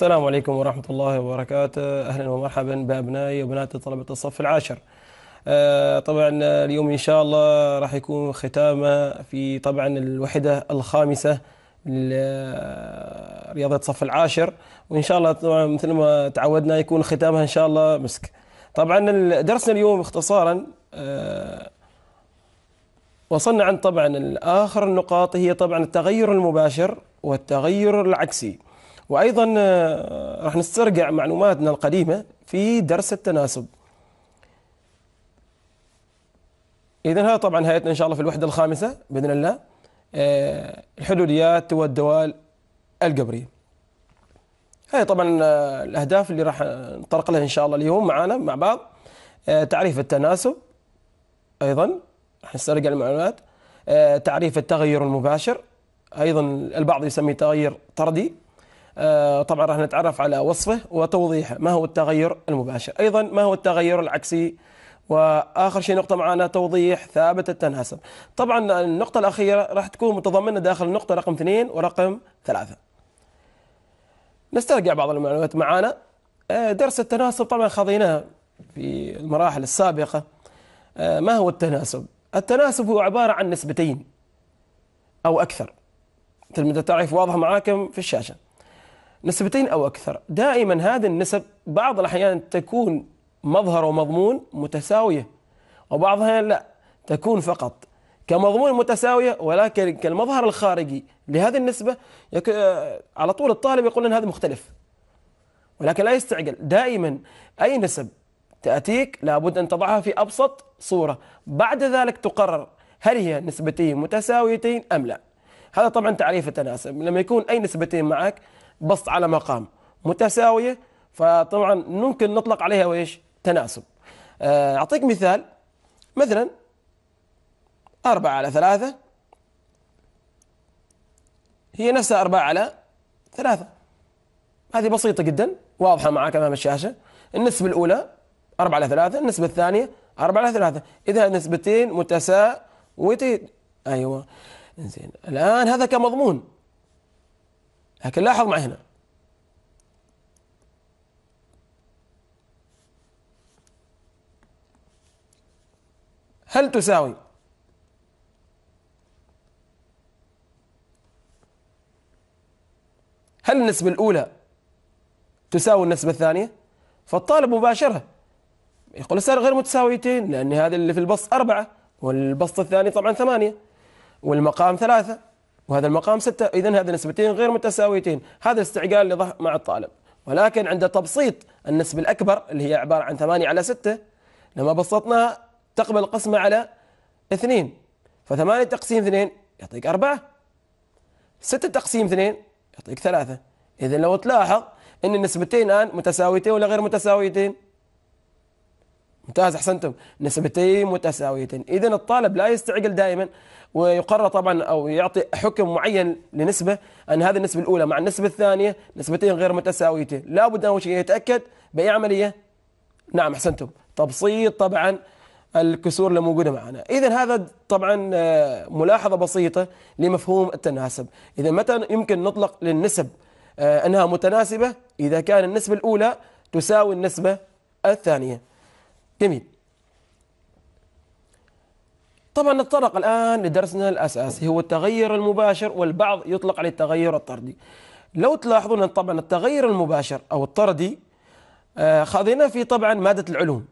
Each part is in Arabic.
السلام عليكم ورحمة الله وبركاته أهلا ومرحبا بأبنائي وبنات طلبة الصف العاشر آه، طبعا اليوم إن شاء الله راح يكون ختامه في طبعا الوحدة الخامسة رياضة الصف العاشر وإن شاء الله طبعا مثل ما تعودنا يكون ختامها إن شاء الله مسك طبعا درسنا اليوم اختصارا آه، وصلنا عن طبعا آخر النقاط هي طبعا التغير المباشر والتغير العكسي وأيضا آه، راح نسترجع معلوماتنا القديمة في درس التناسب إذا هذا طبعا هيئتنا إن شاء الله في الوحدة الخامسة بإذن الله آه، الحلوليات والدوال القبريه. هاي طبعا آه، الأهداف اللي راح نطرق لها إن شاء الله اليوم معانا مع بعض تعريف التناسب أيضا راح نسترجع المعلومات تعريف التغير المباشر أيضا البعض يسميه تغير طردي آه، طبعا راح نتعرف على وصفه وتوضيحه ما هو التغير المباشر أيضا ما هو التغير العكسي واخر شيء نقطه معنا توضيح ثابت التناسب طبعا النقطه الاخيره راح تكون متضمنه داخل النقطه رقم اثنين ورقم ثلاثه نسترجع بعض المعلومات معنا آه، درس التناسب طبعا خذيناه في المراحل السابقه آه، ما هو التناسب التناسب هو عباره عن نسبتين او اكثر مثل ما تعرف واضح معاكم في الشاشه نسبتين أو أكثر دائما هذه النسب بعض الأحيان تكون مظهر ومضمون متساوية وبعضها لا تكون فقط كمضمون متساوية ولكن كالمظهر الخارجي لهذه النسبة يك... آه، على طول الطالب يقول أن هذا مختلف ولكن لا يستعجل دائما أي نسب تأتيك لابد أن تضعها في أبسط صورة بعد ذلك تقرر هل هي نسبتين متساويتين أم لا هذا طبعا تعريف التناسب لما يكون أي نسبتين معك بسط على مقام متساوية فطبعا ممكن نطلق عليها ويش تناسب آه، أعطيك مثال مثلا أربعة على ثلاثة هي نفسها أربعة على ثلاثة هذه بسيطة جدا واضحة معك أمام الشاشة النسبة الأولى أربعة على ثلاثة النسبة الثانية أربعة على ثلاثة إذا نسبتين متساويتين أيوة زين الآن هذا كمضمون لكن لاحظ معي هنا هل تساوي هل النسبة الأولى تساوي النسبة الثانية فالطالب مباشرة يقول السعر غير متساويتين لأن هذا اللي في البسط أربعة والبسط الثاني طبعا ثمانية والمقام ثلاثة وهذا المقام ستة إذا هذه نسبتين غير متساويتين هذا استعجال لضح مع الطالب ولكن عند تبسيط النسبة الأكبر اللي هي عبارة عن 8 على 6 لما بسطناها تقبل قسمة على اثنين فثمانية 8 تقسيم اثنين يعطيك 4 6 تقسيم اثنين يعطيك 3 إذا لو تلاحظ أن النسبتين الآن متساويتين ولا غير متساويتين ممتاز أحسنتم نسبتين متساويتين إذا الطالب لا يستعجل دائما ويقرر طبعا أو يعطي حكم معين لنسبة أن هذه النسبة الأولى مع النسبة الثانية نسبتين غير متساويتين لابد أول شيء يتأكد بأي عملية نعم أحسنتم تبسيط طبعا الكسور اللي موجودة معنا إذا هذا طبعا آه، ملاحظة بسيطة لمفهوم التناسب إذا متى يمكن نطلق للنسب آه، أنها متناسبة إذا كان النسبة الأولى تساوي النسبة الثانية جميل طبعا نتطرق الآن لدرسنا الأساسي هو التغير المباشر والبعض يطلق عليه التغير الطردي لو تلاحظون طبعا التغير المباشر أو الطردي آه، خذيناه في طبعا مادة العلوم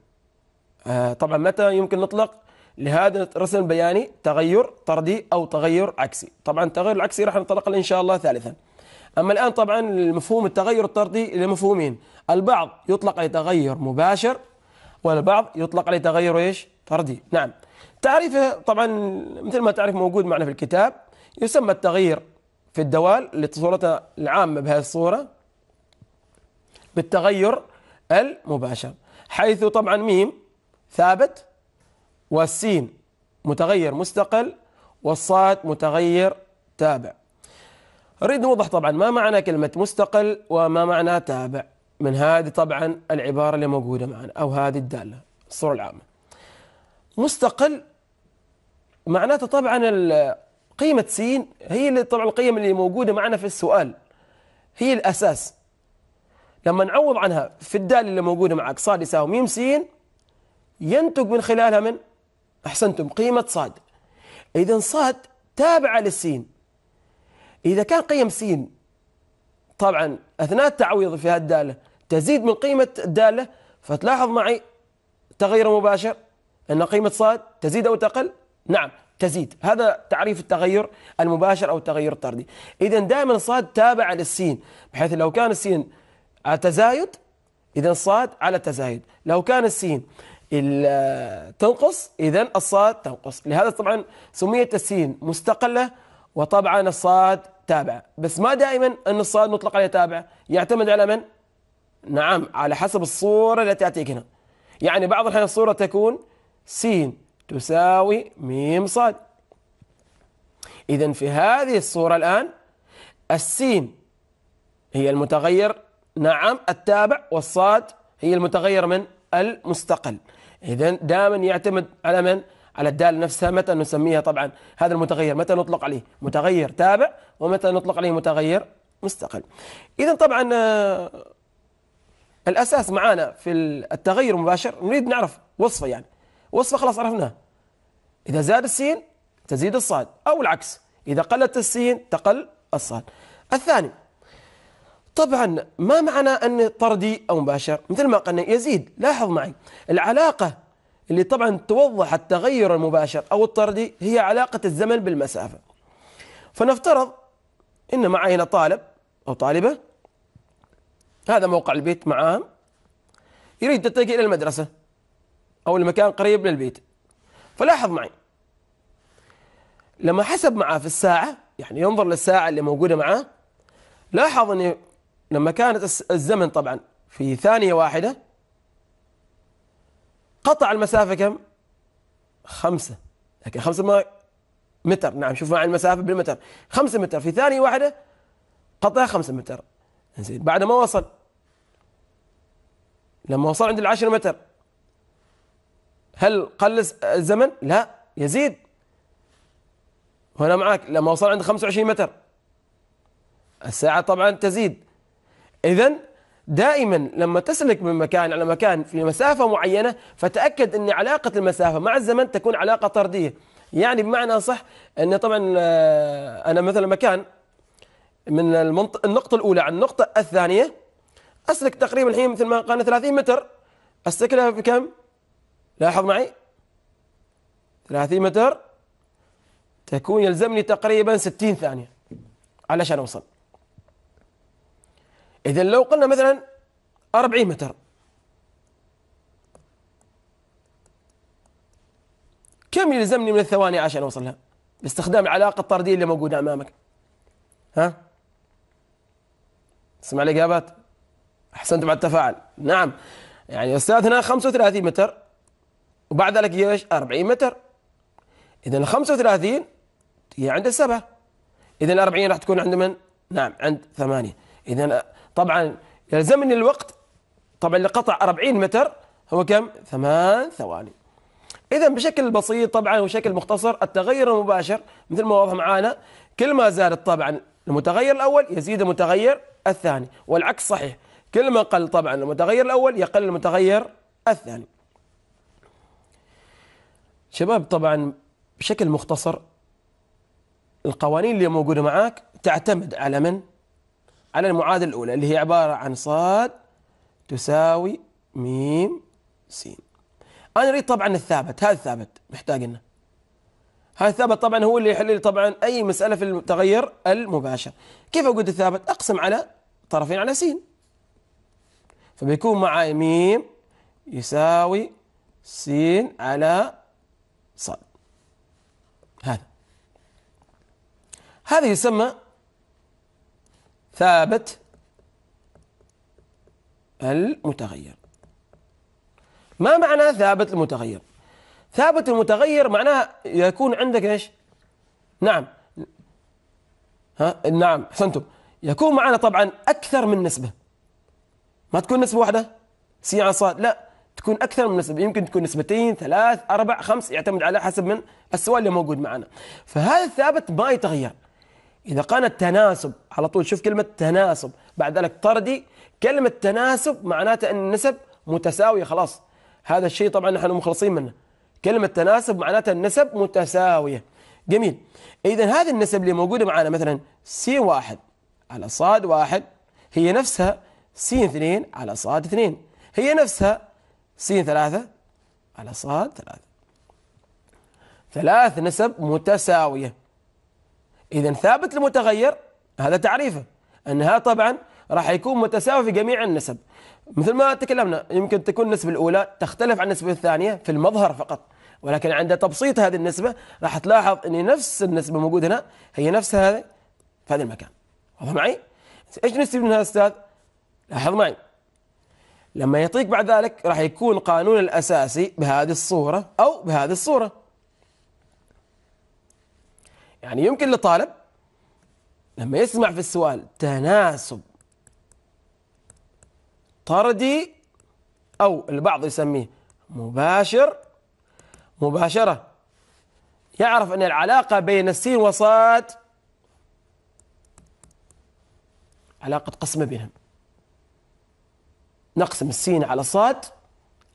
آه، طبعا متى يمكن نطلق لهذا الرسم البياني تغير طردي أو تغير عكسي طبعا التغير العكسي راح نطلق إن شاء الله ثالثا أما الآن طبعا المفهوم التغير الطردي لمفهومين البعض يطلق عليه تغير مباشر والبعض يطلق عليه تغير إيش طردي نعم تعريفه طبعا مثل ما تعرف موجود معنا في الكتاب يسمى التغيير في الدوال لصورته العامة بهذه الصورة بالتغير المباشر حيث طبعا ميم ثابت والسين متغير مستقل والصاد متغير تابع أريد نوضح طبعا ما معنى كلمة مستقل وما معنى تابع من هذه طبعا العبارة اللي موجودة معنا أو هذه الدالة الصورة العامة مستقل معناته طبعا قيمة س هي اللي طبعا القيم اللي موجودة معنا في السؤال هي الأساس لما نعوض عنها في الدال اللي موجودة معك صاد يساوي ميم س ينتج من خلالها من أحسنتم قيمة صاد إذا صاد تابعة للسين إذا كان قيم س طبعا أثناء التعويض في هالدالة تزيد من قيمة الدالة فتلاحظ معي تغيير مباشر أن قيمة صاد تزيد أو تقل نعم تزيد هذا تعريف التغير المباشر أو التغير الطردي إذا دائما صاد تابع للسين بحيث لو كان السين على تزايد إذا الصاد على تزايد لو كان السين تنقص إذا الصاد تنقص لهذا طبعا سميت السين مستقلة وطبعا الصاد تابع بس ما دائما أن الصاد نطلق عليه تابع يعتمد على من؟ نعم على حسب الصورة التي تأتيك هنا يعني بعض الأحيان الصورة تكون س تساوي م صاد إذا في هذه الصورة الآن السين هي المتغير نعم التابع والصاد هي المتغير من المستقل إذا دائما يعتمد على من؟ على الدال نفسها متى نسميها طبعا هذا المتغير متى نطلق عليه متغير تابع ومتى نطلق عليه متغير مستقل إذا طبعا آه، الأساس معانا في التغير المباشر نريد نعرف وصفه يعني وصفة خلاص عرفناها إذا زاد السين تزيد الصاد أو العكس إذا قلت السين تقل الصاد الثاني طبعا ما معنى أن طردي أو مباشر مثل ما قلنا يزيد لاحظ معي العلاقة اللي طبعا توضح التغير المباشر أو الطردي هي علاقة الزمن بالمسافة فنفترض أن معي هنا طالب أو طالبة هذا موقع البيت معاهم يريد تتجه إلى المدرسة أو المكان قريب من البيت فلاحظ معي لما حسب معاه في الساعة يعني ينظر للساعة اللي موجودة معاه لاحظ أن لما كانت الزمن طبعا في ثانية واحدة قطع المسافة كم؟ خمسة لكن خمسة ما متر نعم شوف معي المسافة بالمتر خمسة متر في ثانية واحدة قطع خمسة متر زين بعد ما وصل لما وصل عند العشرة متر هل قل الزمن لا يزيد وأنا معك لما وصل عند 25 متر الساعة طبعا تزيد إذا دائما لما تسلك من مكان على مكان في مسافة معينة فتأكد أن علاقة المسافة مع الزمن تكون علاقة طردية يعني بمعنى صح أن طبعا آه، أنا مثلا مكان من النقطة الأولى عن النقطة الثانية أسلك تقريبا الحين مثل ما قلنا 30 متر أسلك لها بكم؟ لاحظ معي 30 متر تكون يلزمني تقريبا 60 ثانية علشان أوصل إذا لو قلنا مثلا 40 متر كم يلزمني من الثواني عشان أوصلها باستخدام العلاقة الطردية اللي موجودة أمامك ها اسمع الإجابات أحسنتم على التفاعل نعم يعني أستاذ هنا 35 متر وبعد ذلك ايش 40 متر اذا 35 هي عند السبعه اذا 40 راح تكون عند من؟ نعم عند ثمانيه اذا طبعا يلزمني الوقت طبعا لقطع 40 متر هو كم؟ ثمان ثواني اذا بشكل بسيط طبعا وشكل مختصر التغير المباشر مثل ما واضح معانا كل ما زادت طبعا المتغير الاول يزيد المتغير الثاني والعكس صحيح كل ما قل طبعا المتغير الاول يقل المتغير الثاني شباب طبعا بشكل مختصر القوانين اللي موجوده معاك تعتمد على من؟ على المعادله الاولى اللي هي عباره عن صاد تساوي ميم سين انا اريد طبعا الثابت هذا الثابت محتاج لنا. هذا الثابت طبعا هو اللي يحل لي طبعا اي مساله في التغير المباشر كيف اقول الثابت اقسم على طرفين على سين فبيكون معي ميم يساوي سين على صاد هذا هذا يسمى ثابت المتغير ما معنى ثابت المتغير ثابت المتغير معناه يكون عندك ايش نعم ها نعم احسنتم يكون معنا طبعا اكثر من نسبه ما تكون نسبه واحده سي على صاد لا تكون اكثر من نسبه يمكن تكون نسبتين ثلاث اربع خمس يعتمد على حسب من السؤال اللي موجود معنا فهذا الثابت ما يتغير اذا قال التناسب على طول شوف كلمه تناسب بعد ذلك طردي كلمه تناسب معناته ان النسب متساويه خلاص هذا الشيء طبعا نحن مخلصين منه كلمه تناسب معناته النسب متساويه جميل اذا هذه النسب اللي موجوده معنا مثلا سي واحد على صاد واحد هي نفسها سين اثنين على صاد اثنين هي نفسها سين ثلاثة على صاد ثلاثة ثلاث نسب متساوية إذا ثابت المتغير هذا تعريفه أنها طبعا راح يكون متساوي في جميع النسب مثل ما تكلمنا يمكن تكون النسبة الأولى تختلف عن النسبة الثانية في المظهر فقط ولكن عند تبسيط هذه النسبة راح تلاحظ أن نفس النسبة موجودة هنا هي نفسها هذه في هذا المكان واضح معي؟ ايش نستفيد من هذا استاذ؟ لاحظ معي لما يعطيك بعد ذلك راح يكون قانون الأساسي بهذه الصورة أو بهذه الصورة يعني يمكن لطالب لما يسمع في السؤال تناسب طردي أو البعض يسميه مباشر مباشرة يعرف أن العلاقة بين السين وصاد علاقة قسمة بينهم نقسم السين على صاد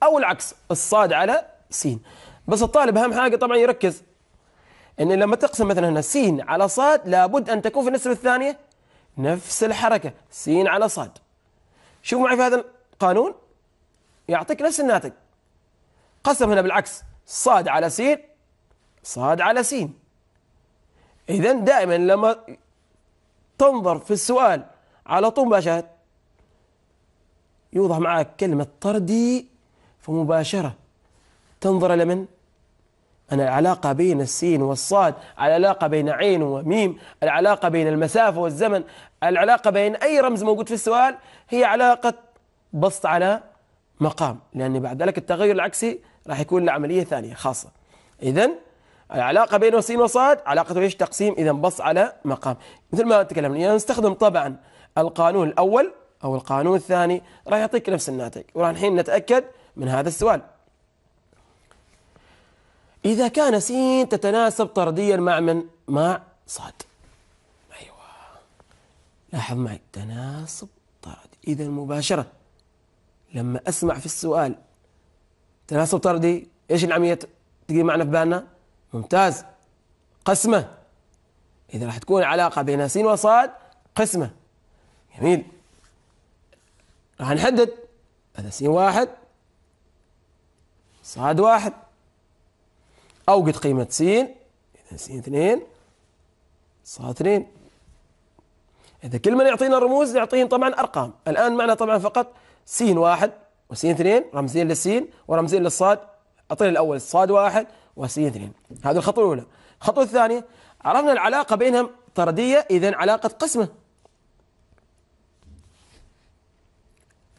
أو العكس الصاد على سين بس الطالب أهم حاجة طبعا يركز أن لما تقسم مثلا هنا سين على صاد لابد أن تكون في النسبة الثانية نفس الحركة سين على صاد شوف معي في هذا القانون يعطيك نفس الناتج قسم هنا بالعكس صاد على سين صاد على سين إذا دائما لما تنظر في السؤال على طول مباشرة يوضع معك كلمة طردي فمباشرة تنظر إلى من؟ أنا العلاقة بين السين والصاد العلاقة بين عين وميم العلاقة بين المسافة والزمن العلاقة بين أي رمز موجود في السؤال هي علاقة بسط على مقام لأن بعد ذلك التغير العكسي راح يكون لعملية ثانية خاصة إذا العلاقة بين السين والصاد علاقة ايش تقسيم إذا بسط على مقام مثل ما تكلمنا يعني نستخدم طبعا القانون الأول أو القانون الثاني راح يعطيك نفس الناتج وراح الحين نتأكد من هذا السؤال إذا كان س تتناسب طرديا مع من؟ مع صاد أيوة لاحظ معي تناسب طردي إذا مباشرة لما أسمع في السؤال تناسب طردي إيش العملية تجي معنا في بالنا؟ ممتاز قسمة إذا راح تكون علاقة بين س وصاد قسمة جميل راح نحدد هذا س واحد صاد واحد أوجد قيمة س إذا س اثنين صاد اثنين إذا كل من يعطينا الرموز يعطيهم طبعا أرقام الآن معنا طبعا فقط س واحد وس اثنين رمزين للسين ورمزين للصاد أعطينا الأول صاد واحد وس اثنين هذه الخطوة الأولى الخطوة الثانية عرفنا العلاقة بينهم طردية إذا علاقة قسمة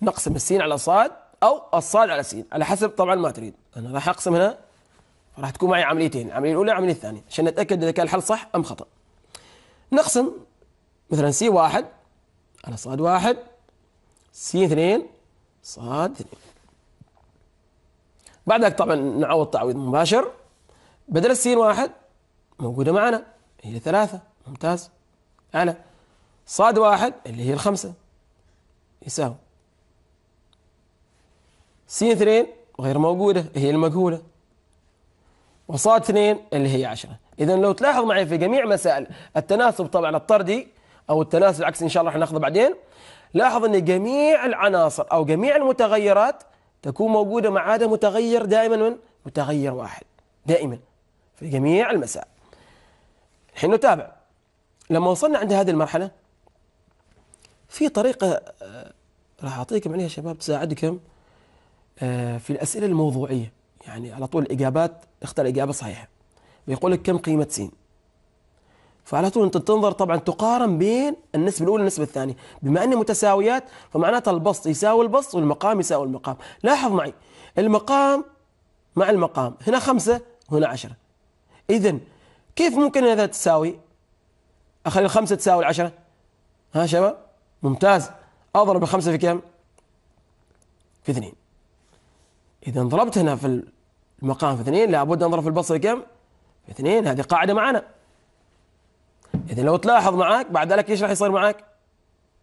نقسم السين على صاد أو الصاد على سين على حسب طبعا ما تريد أنا راح أقسم هنا راح تكون معي عمليتين العملية الأولى عملية الثانية عشان نتأكد إذا كان الحل صح أم خطأ نقسم مثلا سي واحد على صاد واحد سي اثنين صاد اثنين بعدك طبعا نعوض تعويض مباشر بدل السين واحد موجودة معنا هي ثلاثة ممتاز على صاد واحد اللي هي الخمسة يساوي سين اثنين غير موجودة هي المجهولة وصاد اثنين اللي هي عشرة إذا لو تلاحظ معي في جميع مسائل التناسب طبعا الطردي أو التناسب العكسي إن شاء الله راح ناخذه بعدين لاحظ أن جميع العناصر أو جميع المتغيرات تكون موجودة ما عدا متغير دائما من متغير واحد دائما في جميع المسائل الحين نتابع لما وصلنا عند هذه المرحلة في طريقة آه، راح أعطيكم عليها شباب تساعدكم آه، في الأسئلة الموضوعية يعني على طول الإجابات اختار إجابة صحيحة بيقول لك كم قيمة سين فعلى طول أنت تنظر طبعا تقارن بين النسبة الأولى والنسبة الثانية بما أن متساويات فمعناتها البسط يساوي البسط والمقام يساوي المقام لاحظ معي المقام مع المقام هنا خمسة وهنا عشرة إذا كيف ممكن هذا تساوي أخلي الخمسة تساوي العشرة ها شباب ممتاز أضرب الخمسة في كم في اثنين إذا ضربت هنا في المقام في اثنين لابد أن أضرب في البصري كم؟ في اثنين هذه قاعدة معنا إذا لو تلاحظ معك بعد ذلك إيش راح يصير معك؟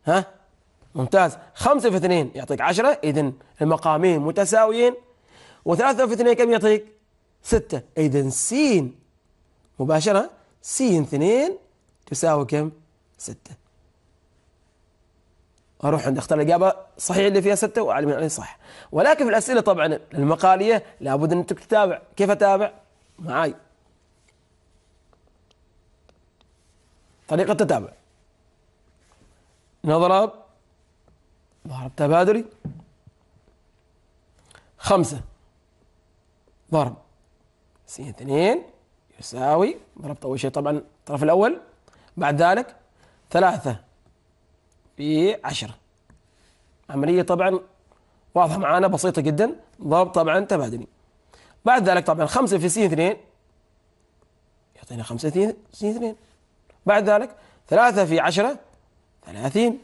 ها؟ ممتاز خمسة في اثنين يعطيك عشرة إذا المقامين متساويين وثلاثة في اثنين كم يعطيك؟ ستة إذا سين مباشرة سين اثنين تساوي كم؟ ستة اروح عند اختار الاجابه صحيح اللي فيها سته واعلم عليه صح ولكن في الاسئله طبعا المقاليه لابد انك تتابع كيف اتابع معاي طريقه تتابع نضرب ضرب تبادلي خمسة ضرب س اثنين يساوي ضربت أول شيء طبعا الطرف الأول بعد ذلك ثلاثة بعشرة عملية طبعا واضحة معانا بسيطة جدا ضرب طبعا تبادلي بعد ذلك طبعا خمسة في سين اثنين يعطينا خمسة في سين اثنين بعد ذلك ثلاثة في عشرة ثلاثين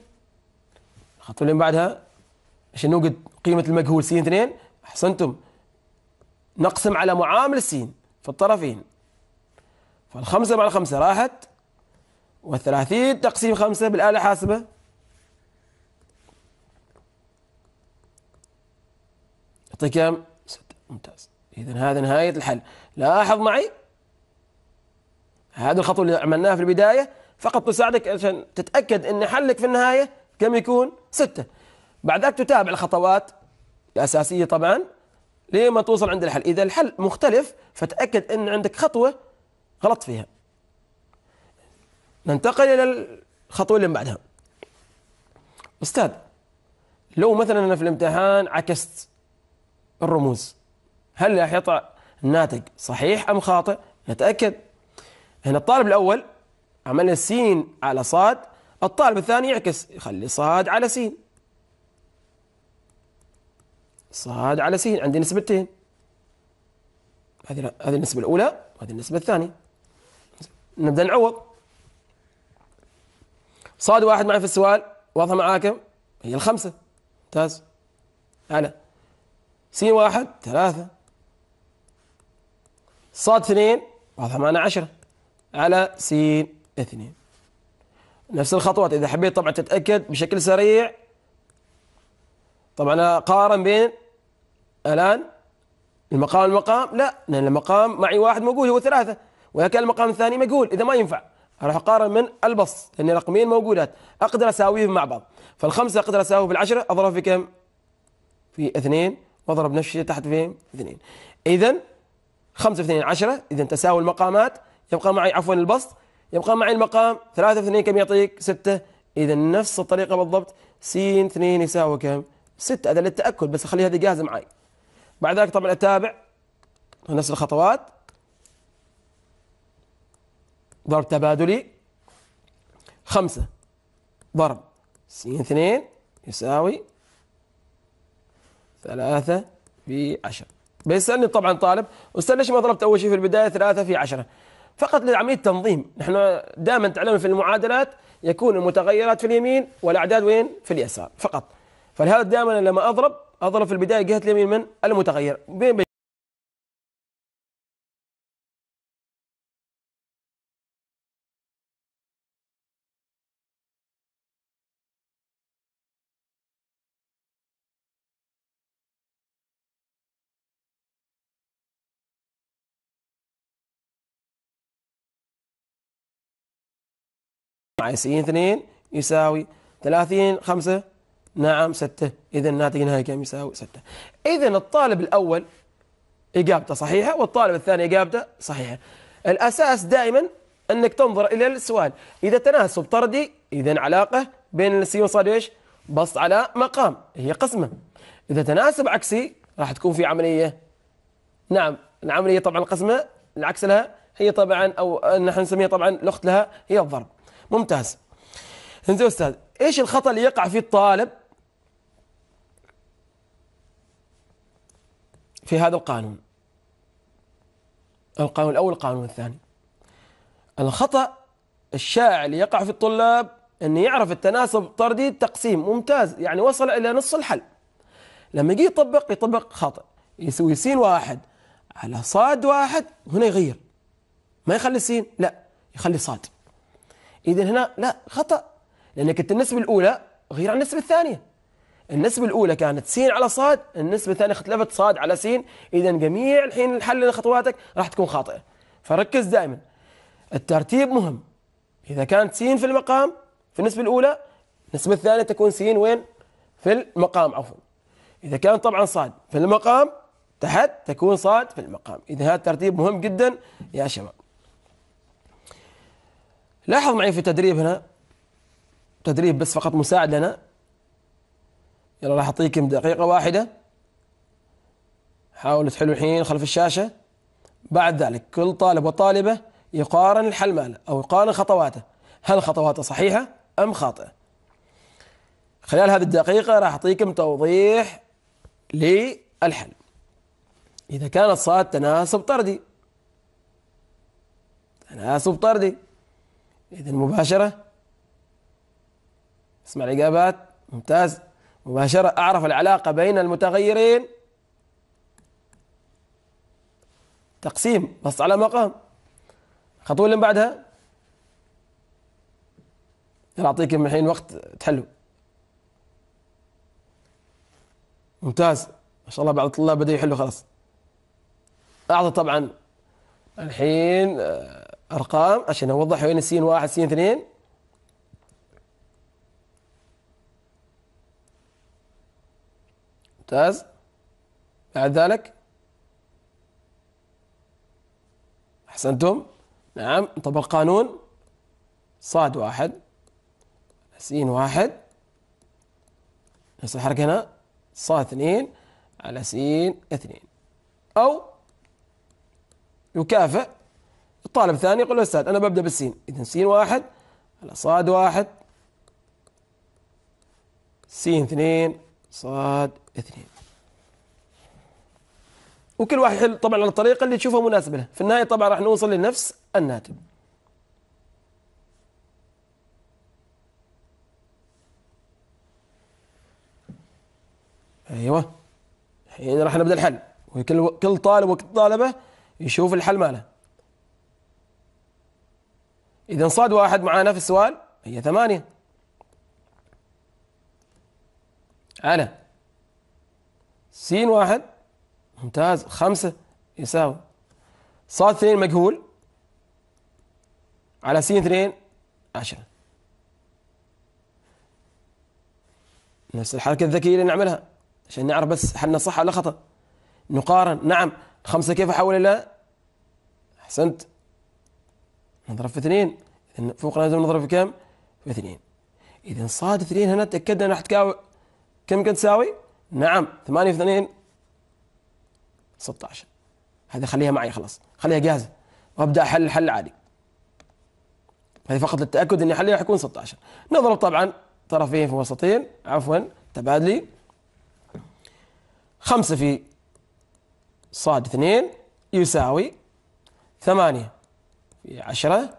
الخطوة اللي بعدها عشان نوجد قيمة المجهول سين اثنين أحسنتم نقسم على معامل السين في الطرفين فالخمسة مع الخمسة راحت والثلاثين تقسيم خمسة بالآلة الحاسبة أعطيك كم؟ ستة ممتاز إذا هذا نهاية الحل لاحظ معي هذه الخطوة اللي عملناها في البداية فقط تساعدك عشان تتأكد أن حلك في النهاية كم يكون؟ ستة بعد ذلك تتابع الخطوات الأساسية طبعا لما توصل عند الحل إذا الحل مختلف فتأكد أن عندك خطوة غلط فيها ننتقل إلى الخطوة اللي بعدها أستاذ لو مثلا أنا في الامتحان عكست الرموز هل راح يطلع الناتج صحيح أم خاطئ نتأكد هنا الطالب الأول عملنا سين على صاد الطالب الثاني يعكس يخلي صاد على سين صاد على سين عندي نسبتين هذه هذه النسبة الأولى وهذه النسبة الثانية نبدأ نعوض صاد واحد معي في السؤال واضحة معاكم هي الخمسة ممتاز هلا سين واحد ثلاثة صاد اثنين واضح معنا عشرة على سين اثنين نفس الخطوات إذا حبيت طبعا تتأكد بشكل سريع طبعا أقارن بين الآن المقام المقام لا لأن المقام معي واحد موجود هو ثلاثة ولكن المقام الثاني مجهول إذا ما ينفع راح أقارن من البص لأن رقمين موجودات أقدر أساويهم مع بعض فالخمسة أقدر أساويه بالعشرة أضرب في كم؟ في اثنين واضرب نفس الشيء تحت فين؟ اثنين اذا 5 في 2 10 اذا تساوي المقامات يبقى معي عفوا البسط يبقى معي المقام 3 في 2 كم يعطيك؟ 6 اذا نفس الطريقه بالضبط س 2 يساوي كم؟ 6 هذا للتاكد بس اخلي هذه جاهزه معي بعد ذلك طبعا اتابع نفس الخطوات ضرب تبادلي 5 ضرب س 2 يساوي ثلاثة في عشرة بيسألني طبعا طالب أستاذ ليش ما ضربت أول شيء في البداية ثلاثة في عشرة فقط لعملية تنظيم نحن دائما تعلم في المعادلات يكون المتغيرات في اليمين والأعداد وين في اليسار فقط فلهذا دائما لما أضرب أضرب في البداية جهة اليمين من المتغير بين 90 2 يساوي 30 5 نعم 6 إذا الناتج النهائي كم يساوي 6 إذا الطالب الأول إجابته صحيحة والطالب الثاني إجابته صحيحة الأساس دائما أنك تنظر إلى السؤال إذا تناسب طردي إذا علاقة بين السي والصاد إيش بسط على مقام هي قسمة إذا تناسب عكسي راح تكون في عملية نعم العملية طبعا القسمة العكس لها هي طبعا أو نحن نسميها طبعا الأخت لها هي الضرب ممتاز انزين استاذ ايش الخطا اللي يقع فيه الطالب في هذا القانون القانون الاول القانون الثاني الخطا الشائع اللي يقع في الطلاب انه يعرف التناسب طردي تقسيم ممتاز يعني وصل الى نص الحل لما يجي يطبق يطبق خطا يسوي سين واحد على صاد واحد هنا يغير ما يخلي س لا يخلي صاد إذا هنا لا خطأ لأنك النسبة الأولى غير عن النسبة الثانية النسبة الأولى كانت سين على صاد النسبة الثانية اختلفت صاد على سين إذا جميع الحين الحل لخطواتك راح تكون خاطئة فركز دائما الترتيب مهم إذا كانت سين في المقام في النسبة الأولى النسبة الثانية تكون سين وين في المقام عفوا إذا كان طبعا صاد في المقام تحت تكون صاد في المقام إذا هذا الترتيب مهم جدا يا شباب لاحظ معي في التدريب هنا تدريب بس فقط مساعد لنا يلا راح اعطيكم دقيقه واحده حاولوا تحلوا الحين خلف الشاشه بعد ذلك كل طالب وطالبه يقارن الحل ماله او يقارن خطواته هل خطواته صحيحه ام خاطئه خلال هذه الدقيقه راح اعطيكم توضيح للحل اذا كانت صاد تناسب طردي تناسب طردي إذا مباشرة اسمع الإجابات ممتاز مباشرة أعرف العلاقة بين المتغيرين تقسيم بس على مقام الخطوة اللي بعدها أنا أعطيكم الحين وقت تحلوا ممتاز ما شاء الله بعض الطلاب بدأوا يحلوا خلاص أعطى طبعا الحين آه، أرقام عشان أوضح وين السين واحد سين اثنين ممتاز بعد ذلك أحسنتم نعم طب القانون صاد واحد سين واحد نفس الحركة هنا صاد اثنين على سين اثنين أو يكافئ الطالب الثاني يقول له أستاذ أنا ببدأ بالسين إذا سين واحد على صاد واحد سين اثنين صاد اثنين وكل واحد يحل طبعا على الطريقة اللي تشوفها مناسبة له في النهاية طبعا راح نوصل لنفس الناتج ايوه الحين راح نبدا الحل وكل كل طالب وكل طالبه يشوف الحل ماله إذا صاد واحد معانا في السؤال هي ثمانية على سين واحد ممتاز خمسة يساوي صاد اثنين مجهول على سين اثنين عشرة نفس الحركة الذكية اللي نعملها عشان نعرف بس حنا صح ولا خطأ نقارن نعم خمسة كيف أحول إلى أحسنت نضرب في اثنين فوق لازم نضرب في كم؟ في اثنين إذا صاد اثنين هنا تأكدنا أنها حتكاوي كم كانت تساوي؟ نعم ثمانية في اثنين 16 هذه خليها معي خلاص خليها جاهزة وأبدأ أحل حل عادي هذه فقط للتأكد أن حلها حيكون 16 نضرب طبعا طرفين في وسطين عفوا تبادلي خمسة في صاد اثنين يساوي ثمانية عشرة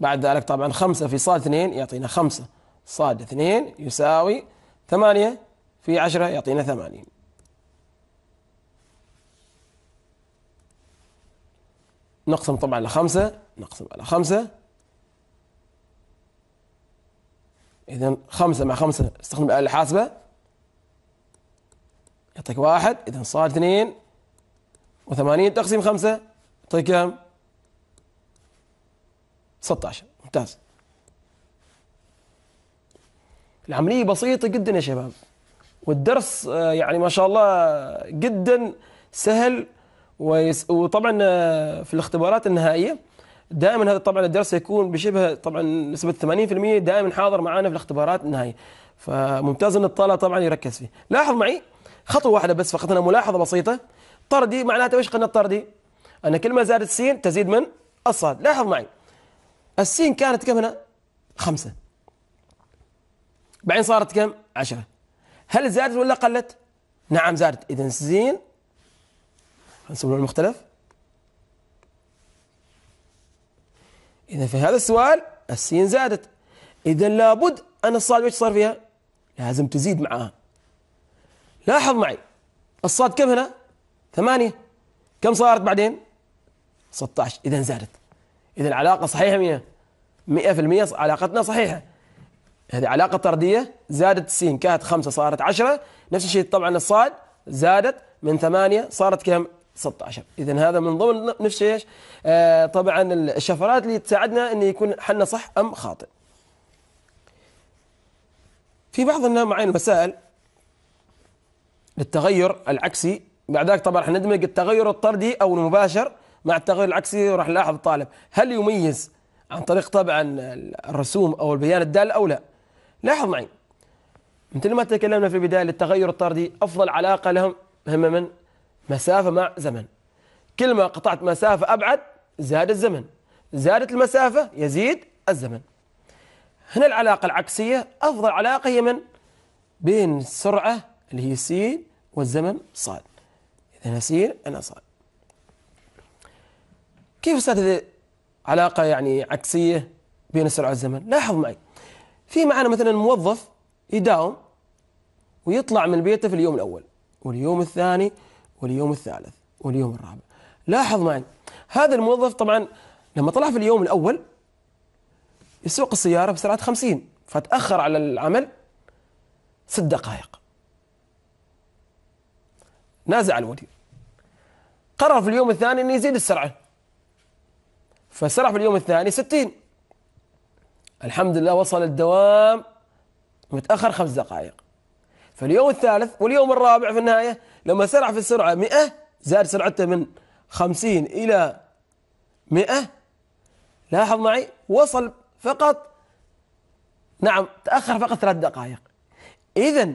بعد ذلك طبعا خمسة في صاد اثنين يعطينا خمسة صاد اثنين يساوي ثمانية في عشرة يعطينا ثمانين نقسم طبعا على خمسة نقسم على خمسة إذا خمسة مع خمسة استخدم الآلة الحاسبة يعطيك واحد إذا 2 اثنين وثمانين تقسيم خمسة يعطيك كم؟ 16 ممتاز العملية بسيطة جدا يا شباب والدرس آه، يعني ما شاء الله جدا سهل وطبعا آه، في الاختبارات النهائية دائما هذا طبعا الدرس يكون بشبه طبعا نسبة 80% دائما حاضر معنا في الاختبارات النهائية فممتاز ان الطالب طبعا يركز فيه لاحظ معي خطوة واحدة بس فقط أنا ملاحظة بسيطة طردي معناته ايش قلنا الطردي؟ أن كلمة زادت سين تزيد من الصاد لاحظ معي السين كانت كم هنا خمسة بعدين صارت كم عشرة هل زادت ولا قلت نعم زادت إذا السين نسميه المختلف إذا في هذا السؤال السين زادت إذا لابد أن الصاد ايش صار فيها؟ لازم تزيد معها لاحظ معي الصاد كم هنا؟ ثمانية كم صارت بعدين؟ 16 إذا زادت إذا العلاقة صحيحة مية مئة في المية علاقتنا صحيحة هذه علاقة طردية زادت السين كانت خمسة صارت عشرة نفس الشيء طبعا الصاد زادت من ثمانية صارت كم 16 إذا هذا من ضمن نفس ايش آه طبعا الشفرات اللي تساعدنا أن يكون حنا صح أم خاطئ في بعض معين المسائل للتغير العكسي بعد ذلك طبعا احنا ندمج التغير الطردي أو المباشر مع التغير العكسي راح نلاحظ الطالب هل يميز عن طريق طبعا الرسوم او البيان الدال او لا لاحظ معي مثل ما تكلمنا في البدايه للتغير الطردي افضل علاقه لهم هم من مسافه مع زمن كل ما قطعت مسافه ابعد زاد الزمن زادت المسافه يزيد الزمن هنا العلاقه العكسيه افضل علاقه هي من بين السرعه اللي هي س والزمن صاد اذا س انا صاد كيف أستاذ علاقة يعني عكسية بين السرعة والزمن لاحظ معي في معنا مثلا موظف يداوم ويطلع من بيته في اليوم الأول واليوم الثاني واليوم الثالث واليوم الرابع لاحظ معي هذا الموظف طبعا لما طلع في اليوم الأول يسوق السيارة بسرعة خمسين فتأخر على العمل ست دقائق نازع الوديع قرر في اليوم الثاني أنه يزيد السرعة فسرح في اليوم الثاني 60 الحمد لله وصل الدوام متأخر خمس دقائق فاليوم الثالث واليوم الرابع في النهاية لما سرح في السرعة 100 زاد سرعته من 50 إلى 100 لاحظ معي وصل فقط نعم تأخر فقط ثلاث دقائق إذا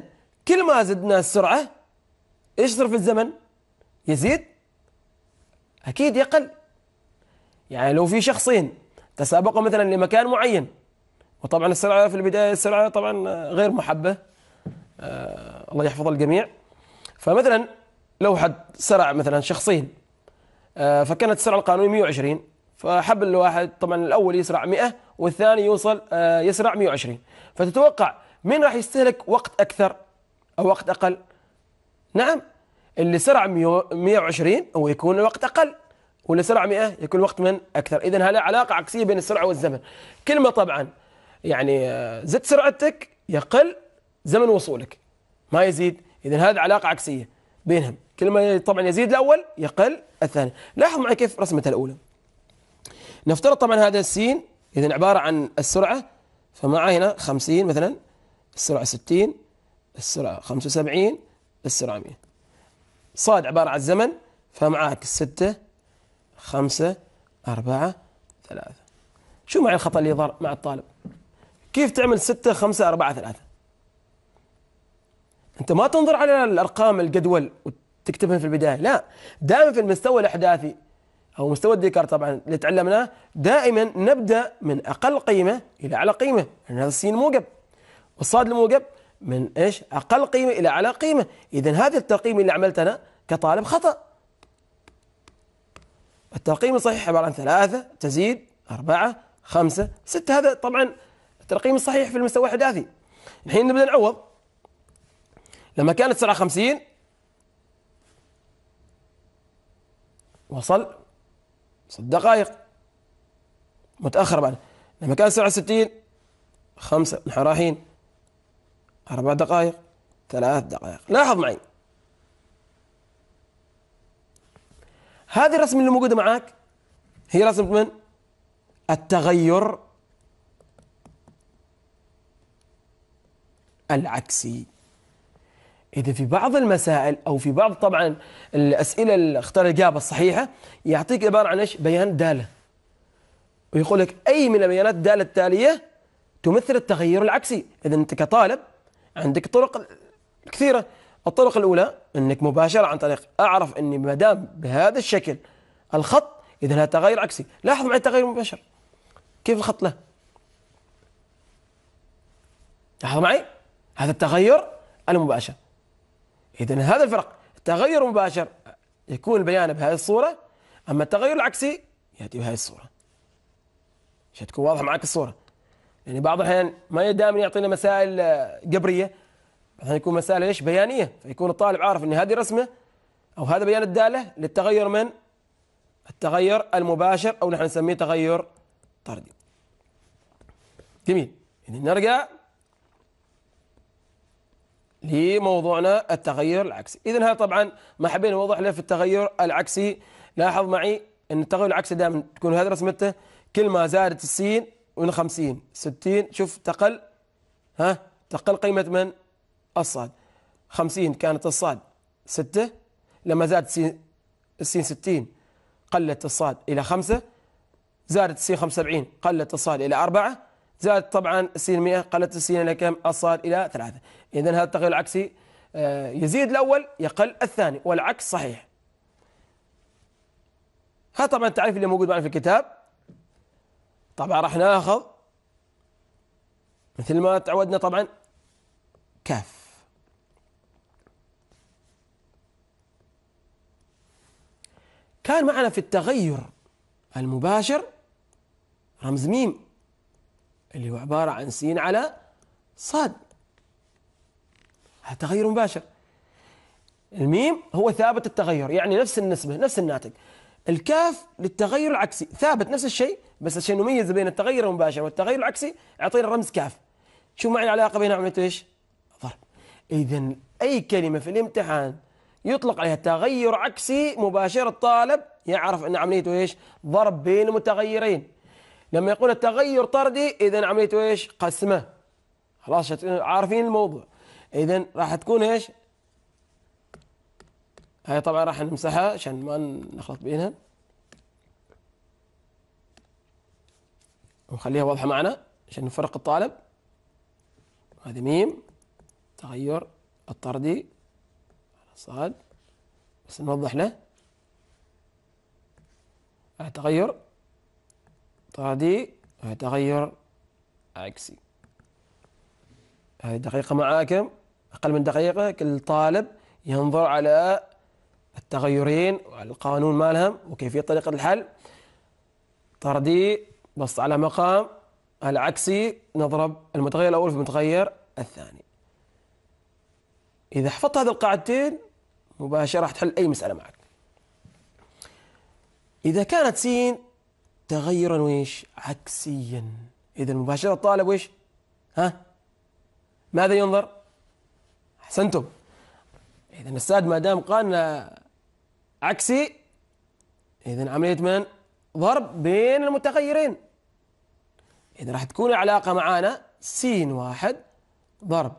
كل ما زدنا السرعة ايش صرف في الزمن؟ يزيد؟ أكيد يقل يعني لو في شخصين تسابقوا مثلا لمكان معين وطبعا السرعة في البداية السرعة طبعا غير محبة آه الله يحفظ الجميع فمثلا لو حد سرع مثلا شخصين آه فكانت السرعة القانونية 120 فحب الواحد طبعا الأول يسرع 100 والثاني يوصل آه يسرع 120 فتتوقع مين راح يستهلك وقت أكثر أو وقت أقل نعم اللي سرع 120 هو يكون الوقت أقل ولا سرعة 100 يكون وقت من أكثر إذا هلا علاقة عكسية بين السرعة والزمن كلمة طبعا يعني آه، زدت سرعتك يقل زمن وصولك ما يزيد إذا هذا علاقة عكسية بينهم كلمة طبعا يزيد الأول يقل الثاني لاحظ معي كيف رسمته الأولى نفترض طبعا هذا السين إذا عبارة عن السرعة فمع هنا 50 مثلا السرعة 60 السرعة 75 السرعة 100 صاد عبارة عن الزمن فمعك 6 خمسة أربعة ثلاثة شو مع الخطأ اللي ظهر مع الطالب كيف تعمل ستة خمسة أربعة ثلاثة أنت ما تنظر على الأرقام الجدول وتكتبها في البداية لا دائما في المستوى الأحداثي أو مستوى الديكار طبعا اللي تعلمناه دائما نبدأ من أقل قيمة إلى أعلى قيمة لأن هذا السين موجب والصاد الموجب من إيش أقل قيمة إلى أعلى قيمة إذا هذا التقييم اللي عملته أنا كطالب خطأ الترقيم الصحيح عبارة عن ثلاثة تزيد أربعة خمسة ستة هذا طبعا الترقيم الصحيح في المستوى الأحداثي الحين نبدأ نعوض لما كانت سرعة خمسين وصل ست دقائق متأخر بعد لما كانت سرعة ستين خمسة نحن رايحين أربع دقائق ثلاث دقائق لاحظ معي هذه الرسمه اللي موجوده معاك هي رسمه من؟ التغير العكسي إذا في بعض المسائل أو في بعض طبعا الأسئلة اللي اختار الإجابة الصحيحة يعطيك عبارة عن إيش؟ بيان دالة ويقول لك أي من البيانات الدالة التالية تمثل التغير العكسي إذا أنت كطالب عندك طرق كثيرة الطرق الأولى أنك مباشرة عن طريق أعرف أني ما دام بهذا الشكل الخط إذا هذا تغير عكسي لاحظوا معي التغير المباشر كيف الخط له لاحظوا معي هذا التغير المباشر إذا هذا الفرق التغير المباشر يكون البيان بهذه الصورة أما التغير العكسي يأتي بهذه الصورة عشان تكون واضحة معك الصورة يعني بعض الأحيان ما دائما يعطينا مسائل آه، جبرية مثلا يكون مسألة ايش بيانيه فيكون الطالب عارف ان هذه رسمه او هذا بيان الداله للتغير من التغير المباشر او نحن نسميه تغير طردي جميل يعني نرجع لموضوعنا التغير العكسي اذا هذا طبعا ما حبينا نوضح له في التغير العكسي لاحظ معي ان التغير العكسي دائما تكون هذه رسمته كل ما زادت السين من 50 60 شوف تقل ها تقل قيمه من الصاد خمسين كانت الصاد ستة لما زادت السين ستين قلت الصاد إلى خمسة زادت السين خمسة سبعين قلت الصاد إلى أربعة زادت طبعا السين مئة قلت السين إلى كم الصاد إلى ثلاثة إذا هذا التغيير العكسي آه، يزيد الأول يقل الثاني والعكس صحيح هذا طبعا التعريف اللي موجود معنا في الكتاب طبعا راح ناخذ مثل ما تعودنا طبعا كاف كان معنا في التغير المباشر رمز ميم اللي هو عبارة عن سين على صاد هذا تغير مباشر الميم هو ثابت التغير يعني نفس النسبة نفس الناتج الكاف للتغير العكسي ثابت نفس الشيء بس عشان نميز بين التغير المباشر والتغير العكسي اعطينا الرمز كاف شو معنى العلاقة بين عملية ايش؟ ضرب اذا اي كلمة في الامتحان يطلق عليها تغير عكسي مباشر الطالب يعرف أن عمليته إيش ضرب بين متغيرين لما يقول التغير طردي إذا عمليته إيش قسمة خلاص عارفين الموضوع إذا راح تكون إيش هاي طبعا راح نمسحها عشان ما نخلط بينها ونخليها واضحة معنا عشان نفرق الطالب هذه ميم تغير الطردي صاد بس نوضح له تغير طادي تغير عكسي هذه دقيقة معاكم أقل من دقيقة كل طالب ينظر على التغيرين وعلى القانون مالهم وكيفية طريقة الحل طردي بص على مقام العكسي نضرب المتغير الأول في المتغير الثاني إذا حفظت هذه القاعدتين مباشرة راح تحل أي مسألة معك إذا كانت س تغيرا ويش عكسيا إذا مباشرة الطالب ويش ها ماذا ينظر أحسنتم إذا الساد ما دام قال عكسي إذا عملية من ضرب بين المتغيرين إذا راح تكون العلاقة معانا س واحد ضرب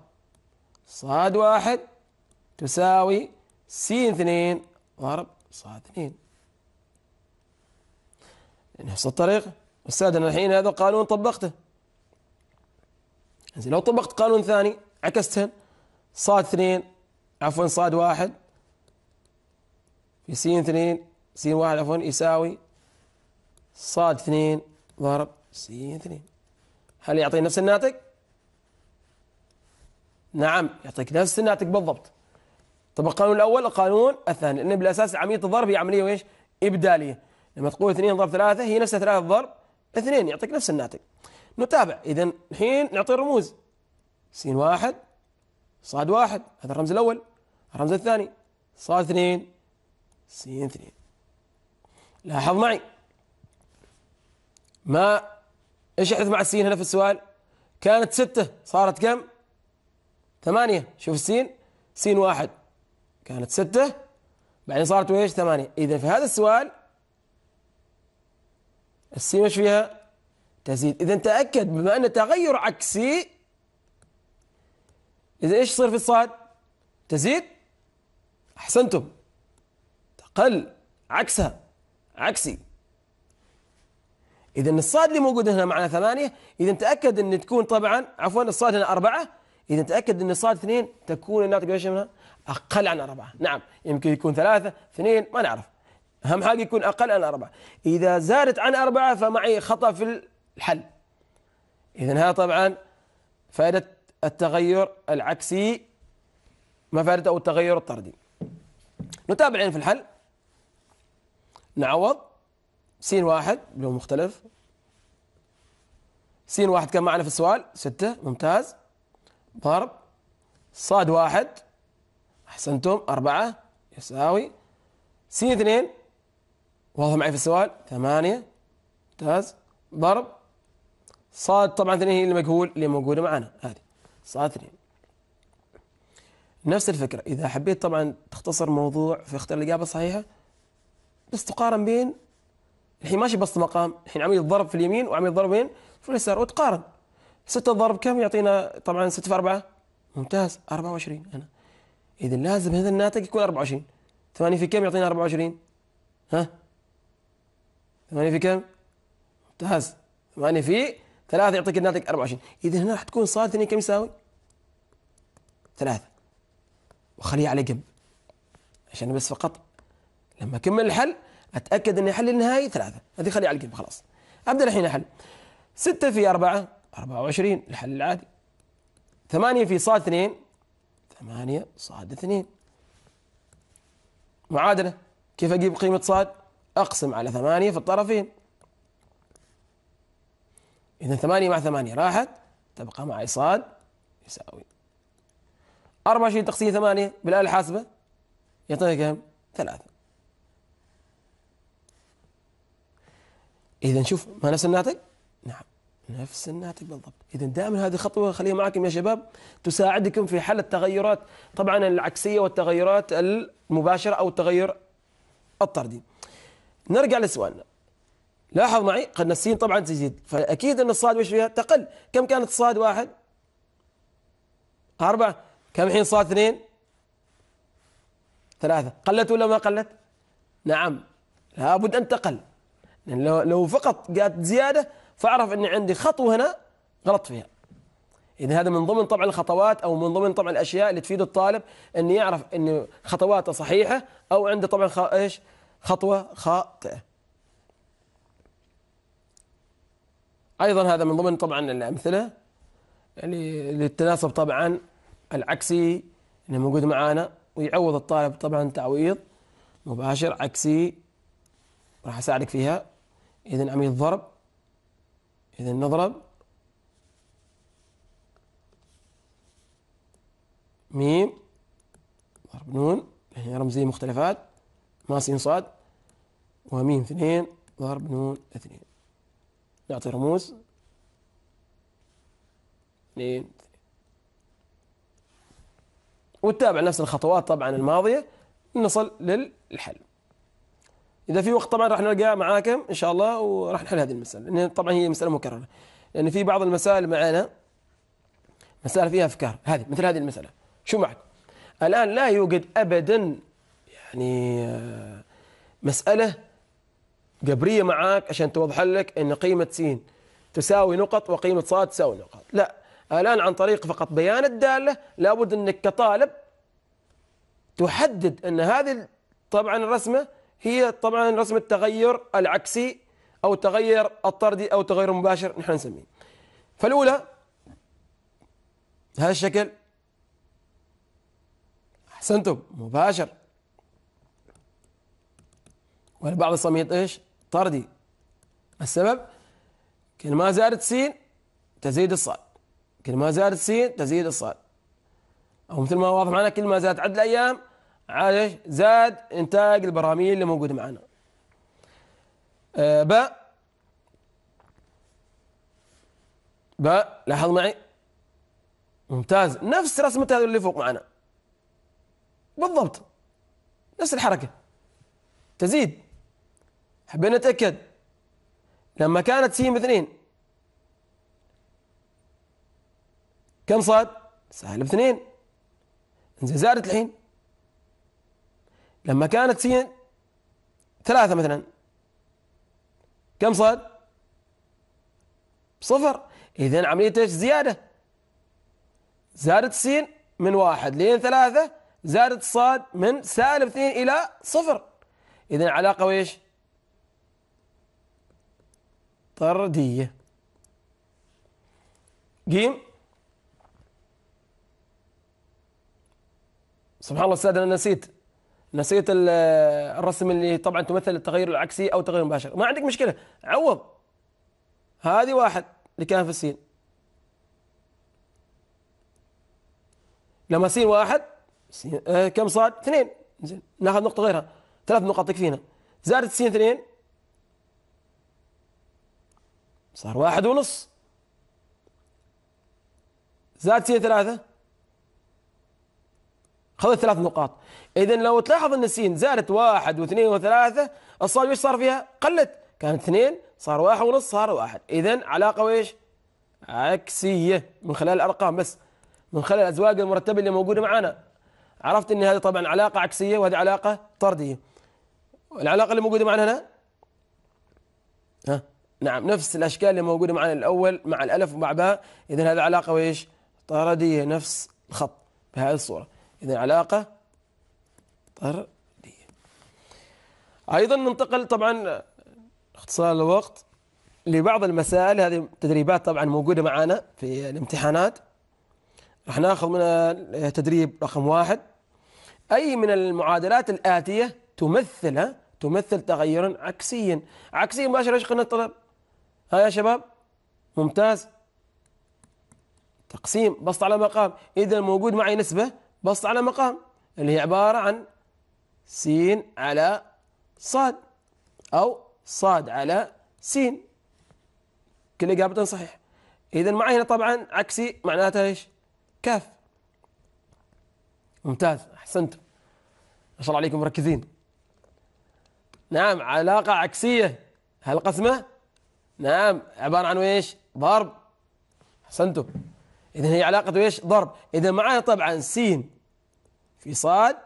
صاد واحد تساوي سين اثنين ضرب صاد اثنين يعني نفس الطريقة أستاذ أنا الحين هذا قانون طبقته زين لو طبقت قانون ثاني عكسته صاد اثنين عفوا صاد واحد في سين اثنين سين واحد عفوا يساوي صاد اثنين ضرب سين اثنين هل يعطي نفس الناتج؟ نعم يعطيك نفس الناتج بالضبط طب القانون الأول القانون الثاني لأن بالأساس عملية الضرب هي عملية وإيش إبدالية لما تقول اثنين ضرب ثلاثة هي نفسها ثلاثة ضرب اثنين يعطيك نفس الناتج نتابع إذا الحين نعطي الرموز سين واحد صاد واحد هذا الرمز الأول الرمز الثاني صاد اثنين سين اثنين لاحظ معي ما ايش يحدث مع السين هنا في السؤال كانت ستة صارت كم ثمانية شوف السين سين واحد كانت ستة بعدين صارت ايش ثمانية إذا في هذا السؤال السين ايش فيها تزيد إذا تأكد بما أن تغير عكسي إذا ايش يصير في الصاد تزيد أحسنتم تقل عكسها عكسي إذا الصاد اللي موجود هنا معنا ثمانية إذا تأكد أن تكون طبعا عفوا الصاد هنا أربعة إذا تأكد أن الصاد اثنين تكون الناتج ايش منها؟ أقل عن أربعة نعم يمكن يكون ثلاثة اثنين ما نعرف أهم حاجة يكون أقل عن أربعة إذا زادت عن أربعة فمعي خطأ في الحل إذا هذا طبعا فائدة التغير العكسي ما فائدته التغير الطردي نتابع الآن في الحل نعوض س واحد لون مختلف س واحد كان معنا في السؤال ستة ممتاز ضرب صاد واحد أحسنتم أربعة يساوي س اثنين واضح معي في السؤال ثمانية ممتاز ضرب صاد طبعا اثنين هي المجهول اللي موجودة معنا هذه صاد اثنين نفس الفكرة إذا حبيت طبعا تختصر موضوع في اختيار الإجابة الصحيحة بس تقارن بين الحين ماشي بسط مقام الحين عملية الضرب في اليمين وعملية الضرب وين في اليسار وتقارن ستة ضرب كم يعطينا طبعا ستة في أربعة ممتاز أربعة وعشرين أنا إذا لازم هذا الناتج يكون 24 8 في كم يعطينا 24 ها 8 في كم ممتاز 8 في 3 يعطيك الناتج 24 إذا هنا راح تكون صاد 2 كم يساوي 3 وخليه على جنب عشان بس فقط لما أكمل الحل أتأكد أن حل النهائي 3 هذه خليه على الجنب خلاص أبدأ الحين أحل 6 في 4 24 الحل العادي 8 في صاد 2 ثمانية صاد اثنين معادلة كيف أجيب قيمة صاد أقسم على ثمانية في الطرفين إذا ثمانية مع ثمانية راحت تبقى معي صاد يساوي 24 تقسيم ثمانية بالآلة الحاسبة يعطينا كم؟ ثلاثة إذا نشوف ما نفس الناتج نفس الناتج بالضبط اذا دائما هذه خطوه خليها معكم يا شباب تساعدكم في حل التغيرات طبعا العكسيه والتغيرات المباشره او التغير الطردي نرجع لسؤالنا لاحظ معي قلنا السين طبعا تزيد فاكيد ان الصاد وش فيها تقل كم كانت الصاد واحد أربعة كم الحين صاد اثنين ثلاثة قلت ولا ما قلت نعم لابد أن تقل لأن لو فقط جاءت زيادة فأعرف اني عندي خطوة هنا غلط فيها إذا هذا من ضمن طبعا الخطوات أو من ضمن طبعا الأشياء اللي تفيد الطالب انه يعرف أن خطواته صحيحة أو عنده طبعا خ... إيش خطوة خاطئة أيضا هذا من ضمن طبعا الأمثلة يعني للتناسب طبعا العكسي اللي موجود معانا ويعوض الطالب طبعا تعويض مباشر عكسي راح أساعدك فيها إذا عملية ضرب إذا نضرب ميم ضرب نون هي رمزية مختلفات ما سين صاد وميم اثنين ضرب نون اثنين نعطي رموز اثنين وتابع نفس الخطوات طبعا الماضية نصل للحل إذا في وقت طبعا راح نلقاه معاكم إن شاء الله وراح نحل هذه المسألة لأن طبعا هي مسألة مكررة لأن في بعض المسائل معنا مسألة فيها أفكار هذه مثل هذه المسألة شو معك الآن لا يوجد أبدا يعني آه، مسألة جبرية معاك عشان توضح لك أن قيمة س تساوي نقط وقيمة ص تساوي نقط لا الآن عن طريق فقط بيان الدالة لابد أنك كطالب تحدد أن هذه طبعا الرسمة هي طبعا رسم التغير العكسي أو التغير الطردي أو التغير المباشر نحن نسميه فالأولى هذا الشكل أحسنتم مباشر والبعض صميت إيش طردي السبب كل ما زادت سين تزيد الصاد كل ما زادت سين تزيد الصاد أو مثل ما واضح معنا كل ما زادت عدد الأيام عاد زاد انتاج البراميل اللي موجوده معنا باء آه، باء لاحظ معي ممتاز نفس رسمة هذا اللي فوق معنا بالضبط نفس الحركة تزيد حبينا نتأكد لما كانت سين باثنين كم صاد؟ سالب اثنين زادت الحين لما كانت سين ثلاثة مثلا كم صاد صفر إذا عملية إيش زيادة زادت سين من واحد لين ثلاثة زادت الصاد من سالب اثنين إلى صفر إذا علاقة وإيش طردية جيم سبحان الله أستاذ أنا نسيت نسيت الرسم اللي طبعا تمثل التغير العكسي او التغير المباشر ما عندك مشكله عوض هذه واحد اللي كان في السين لما سين واحد سين آه كم صاد اثنين زين ناخذ نقطه غيرها ثلاث نقاط تكفينا زادت سين اثنين صار واحد ونص زاد سين ثلاثه خذ ثلاث نقاط اذا لو تلاحظ ان السين زادت واحد واثنين وثلاثه الصاد ايش صار فيها؟ قلت كانت اثنين صار واحد ونص صار واحد اذا علاقه ويش؟ عكسيه من خلال الارقام بس من خلال الازواج المرتبه اللي موجوده معنا عرفت ان هذه طبعا علاقه عكسيه وهذه علاقه طرديه العلاقه اللي موجوده معنا هنا ها نعم نفس الاشكال اللي موجوده معنا الاول مع الالف ومع باء اذا هذه علاقه ويش؟ طرديه نفس الخط بهذه الصوره إذا علاقة طردية أيضا ننتقل طبعا اختصار الوقت لبعض المسائل هذه تدريبات طبعا موجودة معنا في الامتحانات راح ناخذ منها تدريب رقم واحد أي من المعادلات الآتية تمثل تمثل تغيرا عكسيا عكسيا مباشرة ايش قلنا الطلب ها يا شباب ممتاز تقسيم بسط على مقام إذا موجود معي نسبة بسط على مقام اللي هي عبارة عن سين على صاد أو صاد على سين كل إجابة صحيح إذا معي هنا طبعا عكسي معناتها إيش كاف ممتاز أحسنتم ما شاء الله عليكم مركزين نعم علاقة عكسية هالقسمة نعم عبارة عن إيش ضرب أحسنتم إذا هي علاقته إيش ضرب إذا معها طبعا سين في صاد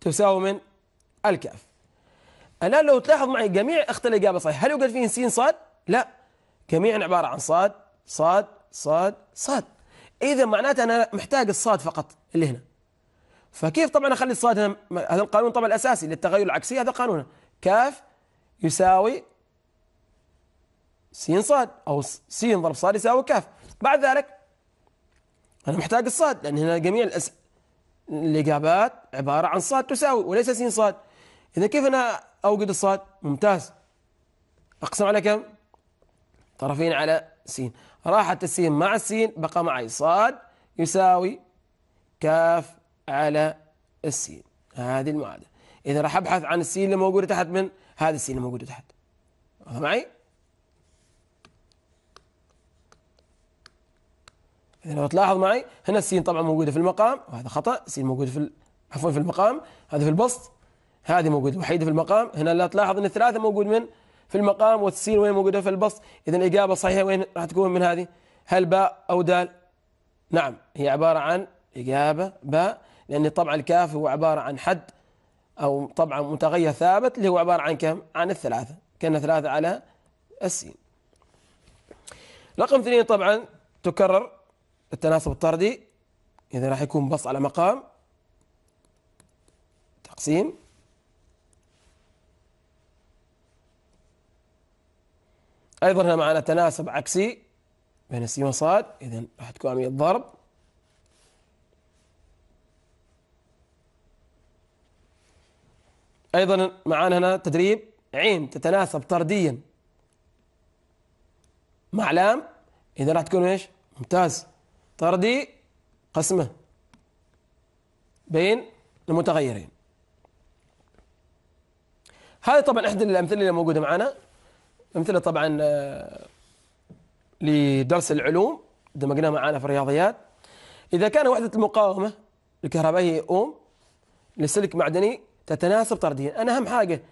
تساوي من الكاف الآن لو تلاحظ معي جميع أخت الإجابة صحيح هل يوجد فيه سين صاد؟ لا جميعا عبارة عن صاد صاد صاد صاد إذا معناته أنا محتاج الصاد فقط اللي هنا فكيف طبعا أخلي الصاد هنا هذا القانون طبعا الأساسي للتغير العكسي هذا قانون كاف يساوي سين صاد أو سين ضرب صاد يساوي كاف بعد ذلك أنا محتاج الصاد لأن هنا جميع الأس... الإجابات عبارة عن صاد تساوي وليس سين صاد إذا كيف أنا أوجد الصاد ممتاز أقسم على كم طرفين على سين راحت السين مع السين بقى معي صاد يساوي كاف على السين هذه المعادلة إذا راح أبحث عن السين اللي موجودة تحت من هذه السين اللي موجودة تحت معي لو تلاحظ معي هنا السين طبعا موجودة في المقام وهذا خطأ السين موجودة في عفوا في المقام هذا في البسط هذه موجودة وحيدة في المقام هنا لا تلاحظ أن الثلاثة موجود من في المقام والسين وين موجودة في البسط إذا الاجابه صحيحة وين راح تكون من هذه هل باء أو دال نعم هي عبارة عن إجابة باء لأن طبعا الكاف هو عبارة عن حد أو طبعا متغير ثابت اللي هو عبارة عن كم عن الثلاثة كان ثلاثة على السين رقم اثنين طبعا تكرر التناسب الطردي إذا راح يكون بص على مقام تقسيم أيضا هنا معنا تناسب عكسي بين السين وصاد إذا راح تكون عملية ضرب أيضا معنا هنا تدريب عين تتناسب طرديا مع لام إذا راح تكون إيش؟ ممتاز طردي قسمة بين المتغيرين هذا طبعا احد الامثله اللي موجوده معنا امثله طبعا آه، لدرس العلوم دمجناها معنا في الرياضيات اذا كان وحده المقاومه الكهربائيه اوم للسلك معدني تتناسب طرديا انا اهم حاجه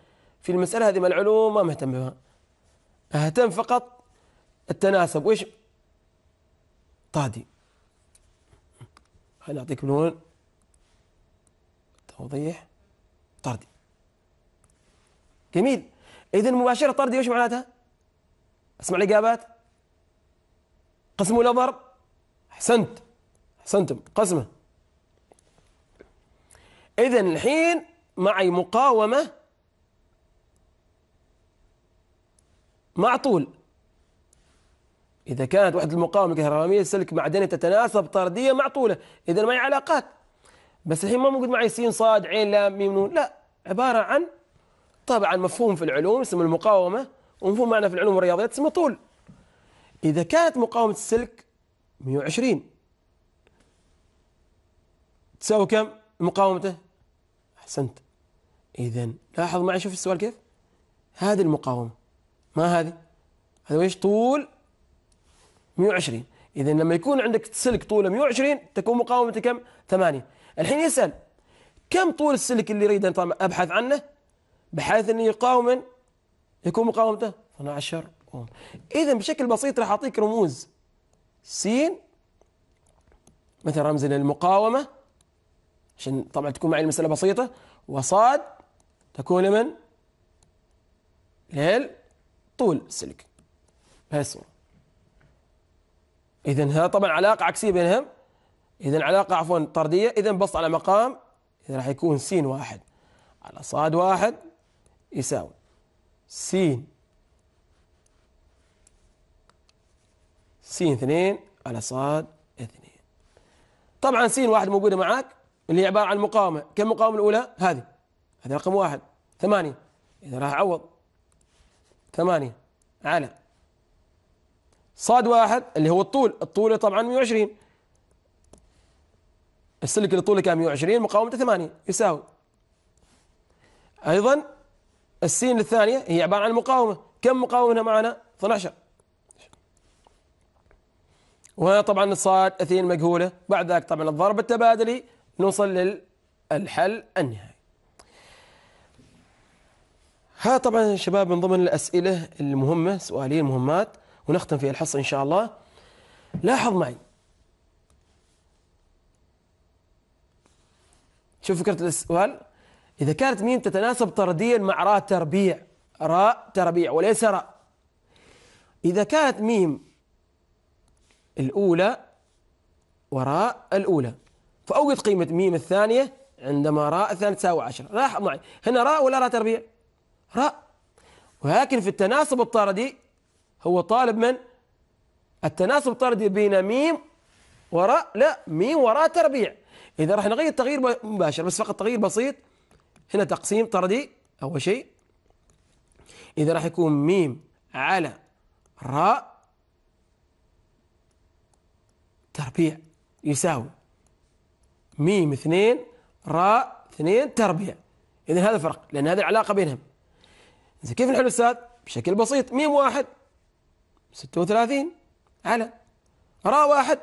في المساله هذه مع العلوم ما مهتم بها اهتم فقط التناسب وايش طادي خليني أعطيك من هون توضيح طردي جميل إذا مباشرة طردي وش معناتها؟ اسمع الإجابات قسم ولا ضرب؟ أحسنت أحسنتم قسمة إذا الحين معي مقاومة مع طول إذا كانت وحدة المقاومة الكهربائية سلك معدني تتناسب طردية مع طوله إذا ما هي علاقات بس الحين ما موجود معي سين صاد عين لام ميم نون لا عبارة عن طبعا مفهوم في العلوم اسمه المقاومة ومفهوم معنا في العلوم والرياضيات اسمه طول إذا كانت مقاومة السلك 120 تساوي كم مقاومته؟ أحسنت إذا لاحظ معي شوف السؤال كيف؟ هذه المقاومة ما هذه هذا ويش طول 120 إذا لما يكون عندك سلك طوله 120 تكون مقاومته كم 8 الحين يسأل كم طول السلك اللي أريد أبحث عنه بحيث أنه يقاوم يكون مقاومته 12 أوم إذا بشكل بسيط راح أعطيك رموز س مثل رمز للمقاومة عشان طبعا تكون معي المسألة بسيطة وصاد تكون لمن؟ للطول السلك بهالصورة إذا ها طبعا علاقة عكسية بينهم إذا علاقة عفوا طردية إذا بسط على مقام إذا راح يكون س واحد على صاد واحد يساوي س س اثنين على صاد اثنين طبعا س واحد موجودة معك اللي هي عبارة عن مقاومة كم المقاومة الأولى؟ هذه هذه رقم واحد ثمانية إذا راح أعوض ثمانية على صاد واحد اللي هو الطول الطول طبعا 120 السلك اللي طوله كان 120 مقاومته 80 يساوي ايضا السين الثانيه هي عباره عن مقاومه كم مقاومه هنا معنا 12 وهنا طبعا الصاد اثنين مجهوله بعد ذلك طبعا الضرب التبادلي نوصل للحل النهائي ها طبعا شباب من ضمن الاسئله المهمه سؤالين مهمات ونختم في الحصة إن شاء الله لاحظ معي شوف فكرة السؤال إذا كانت ميم تتناسب طرديا مع راء تربيع راء تربيع وليس راء إذا كانت ميم الأولى وراء الأولى فأوجد قيمة ميم الثانية عندما راء الثانية تساوي عشرة لاحظ معي هنا راء ولا راء تربيع راء ولكن في التناسب الطردي هو طالب من التناسب طردي بين ميم وراء لا ميم وراء تربيع إذا راح نغير تغيير مباشر بس فقط تغيير بسيط هنا تقسيم طردي أول شيء إذا راح يكون ميم على راء تربيع يساوي ميم اثنين راء اثنين تربيع إذا هذا الفرق لأن هذه العلاقة بينهم اذا كيف نحل أستاذ؟ بشكل بسيط ميم واحد 36 على راء واحد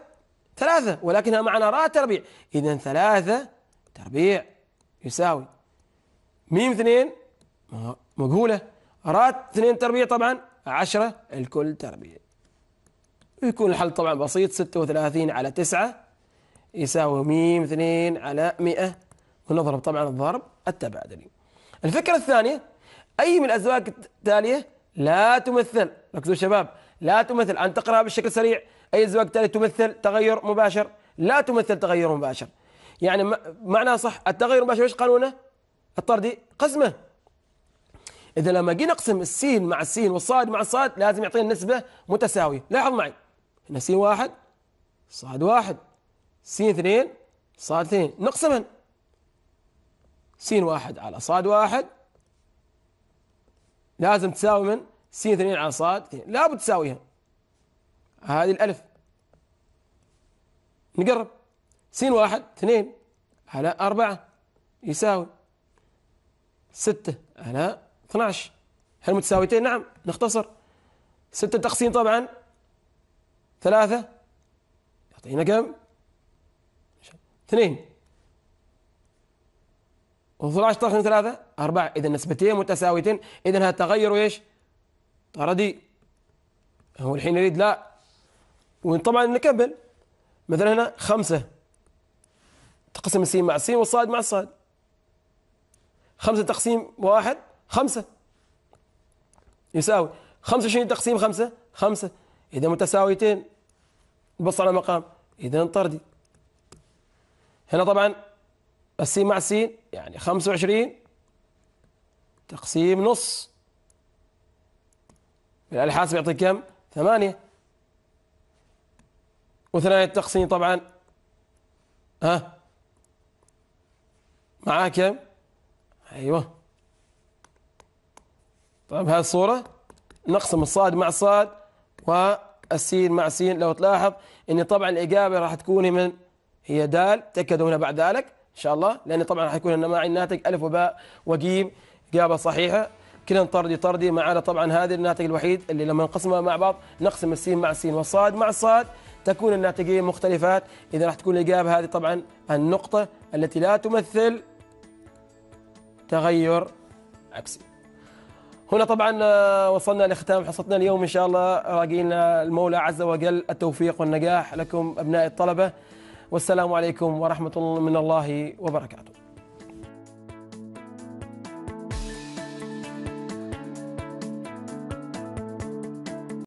ثلاثة ولكنها معنى راء تربيع إذا ثلاثة تربيع يساوي ميم اثنين مجهولة راء اثنين تربيع طبعا عشرة الكل تربيع ويكون الحل طبعا بسيط 36 على 9 يساوي ميم اثنين على 100 ونضرب طبعا الضرب التبادلي الفكرة الثانية أي من الأزواج التالية لا تمثل ركزوا شباب لا تمثل أن تقرأ بشكل سريع أي الزواج التالي تمثل تغير مباشر لا تمثل تغير مباشر يعني معنى صح التغير المباشر ايش قانونه؟ الطردي قسمه إذا لما جينا نقسم السين مع السين والصاد مع الصاد لازم يعطينا نسبة متساوية لاحظ معي هنا سين واحد صاد واحد سين اثنين صاد اثنين نقسمهن سين واحد على صاد واحد لازم تساوي من سين 2 على صاد لابد تساويها هذه الألف نقرب سين واحد اثنين على أربعة يساوي ستة على 12 هل متساويتين؟ نعم نختصر ستة تقسيم طبعا ثلاثة يعطينا كم؟ اثنين و12 تقسيم ثلاثة أربعة إذا نسبتين متساويتين إذا هذا تغير إيش؟ طردي هو الحين يريد لا وطبعا نكمل مثلا هنا خمسة تقسم السين مع السين والصاد مع الصاد خمسة تقسيم واحد خمسة يساوي خمسة وعشرين تقسيم خمسة خمسة إذا متساويتين بص على مقام إذا طردي هنا طبعا السين مع السين يعني خمسة وعشرين تقسيم نص الحاسب يعطيك كم؟ ثمانية وثنايا التقسيم طبعا ها معاك كم؟ ايوه طيب هذه الصورة نقسم الصاد مع الصاد والسين مع السين لو تلاحظ ان طبعا الاجابة راح تكون من هي دال تأكدوا هنا بعد ذلك ان شاء الله لان طبعا راح يكون معي الناتج الف وباء وجيم اجابة صحيحة كلا طردي طردي ما عدا طبعا هذه الناتج الوحيد اللي لما نقسمها مع بعض نقسم السين مع السين والصاد مع الصاد تكون الناتجين مختلفات إذا راح تكون الإجابة هذه طبعا النقطة التي لا تمثل تغير عكسي هنا طبعا آه، وصلنا لختام حصتنا اليوم إن شاء الله راقينا المولى عز وجل التوفيق والنجاح لكم أبناء الطلبة والسلام عليكم ورحمة الله من الله وبركاته